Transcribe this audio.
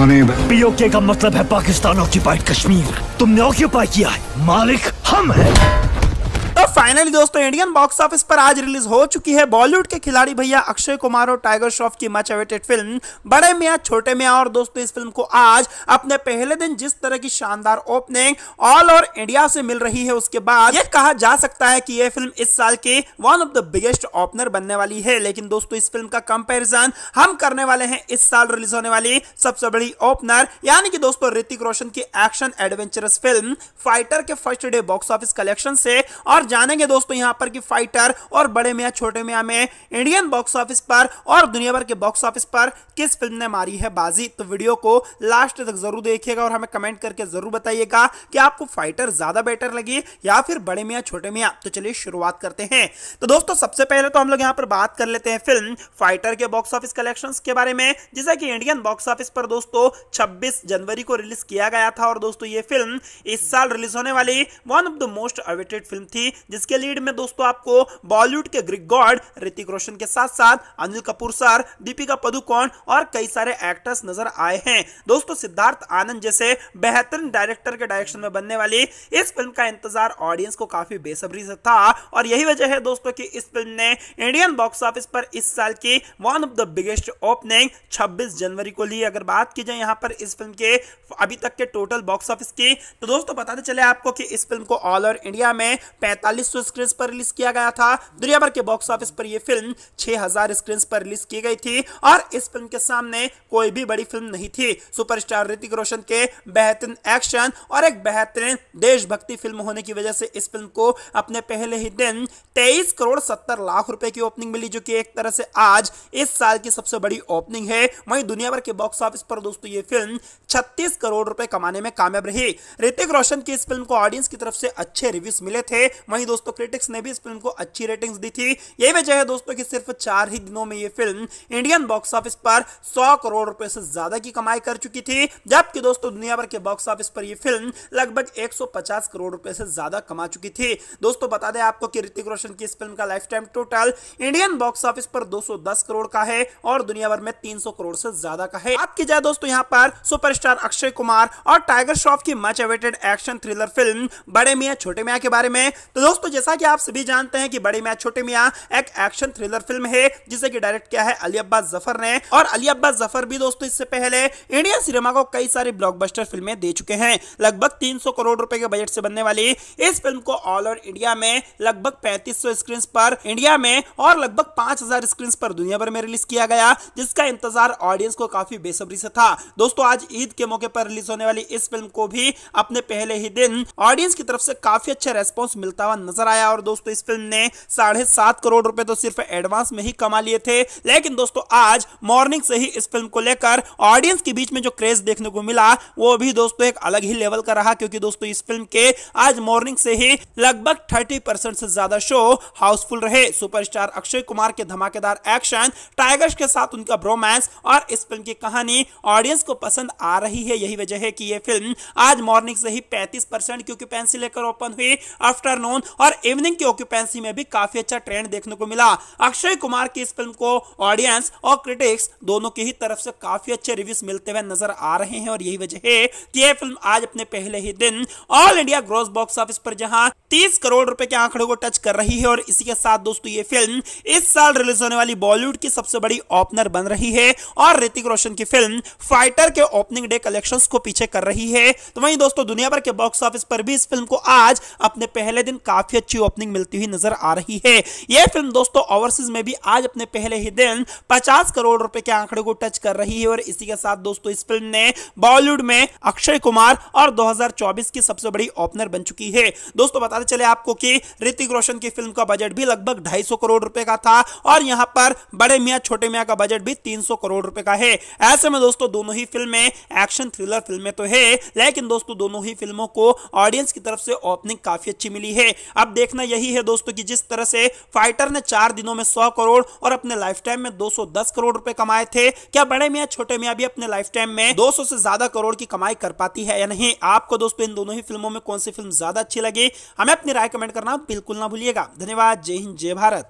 होने पीओके का मतलब है पाकिस्तान ऑक्यूपाइड कश्मीर तुमने ऑक्यूपाई किया है मालिक हम हैं फाइनली दोस्तों इंडियन बॉक्स ऑफिस पर आज रिलीज हो चुकी है बॉलीवुड के खिलाड़ी भैया अक्षय कुमार और टाइगर श्रॉफ की much awaited film Bade Miyan छोटे मियाँ और दोस्तों इस फिल्म को आज अपने पहले दिन जिस तरह की शानदार ओपनिंग ऑल ओवर इंडिया से मिल रही है उसके बाद ये कहा जा सकता है कि यह फिल्म इस साल के one of the biggest opener बनने वाली है लेकिन दोस्तों इस फिल्म का कंपेरिजन हम करने वाले हैं इस साल रिलीज होने वाली सबसे बड़ी ओपनर यानी कि दोस्तों ऋतिक रोशन की एक्शन एडवेंचरस फिल्म फाइटर के first day box office collection से और जानेंगे दोस्तों यहाँ पर कि फाइटर और बड़े मियाँ छोटे मियाँ में इंडियन बॉक्स ऑफिस पर और दुनिया भर के बॉक्स ऑफिस पर किस फिल्म ने मारी है बाजी तो वीडियो को लास्ट तक जरूर देखिएगा और हमें कमेंट करके जरूर बताइएगा कि आपको फाइटर ज्यादा बेटर लगी या फिर बड़े मियाँ छोटे मियाँ तो चलिए शुरुआत करते हैं तो दोस्तों सबसे पहले तो हम लोग यहाँ पर बात कर लेते हैं फिल्म फाइटर के बॉक्स ऑफिस कलेक्शन के बारे में जैसा कि इंडियन बॉक्स ऑफिस पर दोस्तों छब्बीस जनवरी को रिलीज किया गया था और दोस्तों ये फिल्म इस साल रिलीज होने वाली one of the most awaited film थी जिसके लीड में दोस्तों आपको बॉलीवुड के ग्रिक गॉड ऋतिक रोशन के साथ साथ अनिल कपूर सर दीपिका पदुकोण और कई सारे एक्टर्स नजर आए हैं दोस्तों सिद्धार्थ आनंद जैसे बेहतरीन डायरेक्टर के डायरेक्शन में बनने वाली इस फिल्म का इंतजार ऑडियंस को काफी बेसब्री से था और यही वजह है दोस्तों की इस फिल्म ने इंडियन बॉक्स ऑफिस पर इस साल की one of the biggest opening छब्बीस जनवरी को ली अगर बात की जाए यहाँ पर इस फिल्म के अभी तक के टोटल बॉक्स ऑफिस की तो दोस्तों बताते चले आपको कि इस फिल्म को ऑल ओवर इंडिया में अड़तालीस स्क्रीन पर रिलीज किया गया था दुनिया भर के बॉक्स ऑफिस पर यह फिल्म 6000 स्क्रीन पर रिलीज की गई थी और इस फिल्म के सामने कोई भी बड़ी फिल्म नहीं थी सुपरस्टार ऋतिक रोशन के बेहतरीन एक्शन और एक बेहतरीन देशभक्ति फिल्म होने की वजह से इस फिल्म को अपने पहले ही दिन तेईस करोड़ सत्तर लाख रुपए की ओपनिंग मिली जो कि एक तरह से आज इस साल की सबसे बड़ी ओपनिंग है वहीं दुनिया भर के बॉक्स ऑफिस पर दोस्तों ये फिल्म 36 करोड़ रुपए कमाने में कामयाब रही ऋतिक रोशन की इस फिल्म को ऑडियंस की तरफ से अच्छे रिव्यूज मिले थे वहीं वहीं दोस्तों क्रिटिक्स ने भी इस फिल्म को अच्छी रेटिंग्स दी थी यही वजह है दोस्तों कि सिर्फ चार ही दिनों में ये फिल्म इंडियन बॉक्स ऑफिस पर 100 करोड़ रुपए से ज्यादा की कमाई कर चुकी थी जबकि दोस्तों दुनिया भर के बॉक्स ऑफिस पर यह फिल्म लगभग एक करोड़ रुपए से ज्यादा कमा चुकी थी दोस्तों बता दें आपको कि ऋतिक रोशन की इस फिल्म का life time total Indian box office पर दो करोड़ का है और दुनिया भर में तीन करोड़ से ज्यादा का है आपकी जाए दोस्तों यहाँ पर सुपरस्टार अक्षय कुमार और टाइगर श्रॉफ की much awaited action thriller film Bade Miyan छोटे मियाँ के बारे में तो दोस्तों जैसा कि आप सभी जानते हैं कि बड़े मैं छोटे मियाँ एक एक्शन थ्रिलर फिल्म है जिसे कि डायरेक्ट किया है अली अब्बास जफर ने और अली अब्बास जफर भी दोस्तों इससे पहले इंडियन सिनेमा को कई सारी ब्लॉकबस्टर फिल्में दे चुके हैं लगभग 300 करोड़ रुपए के बजट से बनने वाली इस फिल्म को ऑल ओवर इंडिया में लगभग पैंतीस स्क्रीन पर इंडिया में और लगभग पांच स्क्रीन पर दुनिया भर में रिलीज किया गया जिसका इंतजार ऑडियंस को काफी बेसब्री से था दोस्तों आज ईद के मौके पर रिलीज होने वाली इस फिल्म को भी अपने पहले ही दिन ऑडियंस की तरफ से काफी अच्छा रेस्पॉन्स मिलता हुआ नजर आया और दोस्तों इस फिल्म ने साढ़े सात करोड़ रुपए तो सिर्फ एडवांस में ही कमा लिए थे लेकिन दोस्तों आज मॉर्निंग से ही इस फिल्म को लेकर ऑडियंस के बीच में जो क्रेज देखने को मिला वो भी दोस्तों एक अलग ही लेवल का रहा क्योंकि दोस्तों इस फिल्म के आज मॉर्निंग से ही लगभग थर्टी से ज्यादा शो हाउसफुल रहे सुपरस्टार अक्षय कुमार के धमाकेदार एक्शन टाइगर्स के साथ उनका ब्रोमांस और इस फिल्म की कहानी ऑडियंस को पसंद आ रही है यही वजह है कि यह फिल्म आज मॉर्निंग से ही 35 परसेंट क्योंकि पेंसिल लेकर ओपन हुई आफ्टरनून और इवनिंग की ऑक्यूपेंसी में भी काफी अच्छा ट्रेंड देखने को मिला अक्षय कुमार की इस फिल्म को ऑडियंस और क्रिटिक्स दोनों की ही तरफ से काफी अच्छे रिव्यूज मिलते हुए नजर आ रहे हैं और यही वजह है कि यह फिल्म आज अपने पहले ही दिन all India gross box office पर जहां तीस करोड़ रुपए के आंकड़े को टच कर रही है और इसी के साथ दोस्तों ये फिल्म इस साल रिलीज होने वाली बॉलीवुड की सबसे बड़ी ओपनर बन रही है और ऋतिक रोशन की फिल्म फाइटर के ओपनिंग डे कलेक्शन को पीछे कर रही है तो वहीं दोस्तों दुनिया भर के बॉक्स ऑफिस पर भी इस फिल्म को आज अपने पहले दिन काफी अच्छी ओपनिंग मिलती हुई नजर आ रही है यह फिल्म दोस्तों ओवरसीज में भी आज अपने पहले ही दिन पचास करोड़ रुपए के आंकड़े को टच कर रही है और इसी के साथ दोस्तों इस फिल्म ने बॉलीवुड में अक्षय कुमार और दो की सबसे बड़ी ओपनर बन चुकी है दोस्तों बता बताते चले आपको कि ऋतिक रोशन की फिल्म का बजट भी लगभग 250 करोड़ रुपए का था और यहाँ पर बड़े मियाँ छोटे मियाँ का बजट भी 300 करोड़ रुपए का है ऐसे में दोस्तों दोनों ही फिल्में एक्शन थ्रिलर फिल्में तो है लेकिन दोस्तों दोनों ही फिल्मों को ऑडियंस की तरफ से ओपनिंग काफी अच्छी मिली है अब देखना यही है दोस्तों की जिस तरह से फाइटर ने चार दिनों में सौ करोड़ और अपने लाइफ टाइम में 210 करोड़ रुपए कमाए थे क्या बड़े मियाँ छोटे मियाँ भी अपने लाइफ टाइम में 200 से ज्यादा करोड़ की कमाई कर पाती है या नहीं आपको दोस्तों इन दोनों ही फिल्मों में कौन सी फिल्म ज्यादा अच्छी लगी हमें हमें अपनी राय कमेंट करना बिल्कुल ना भूलिएगा धन्यवाद जय हिंद जय भारत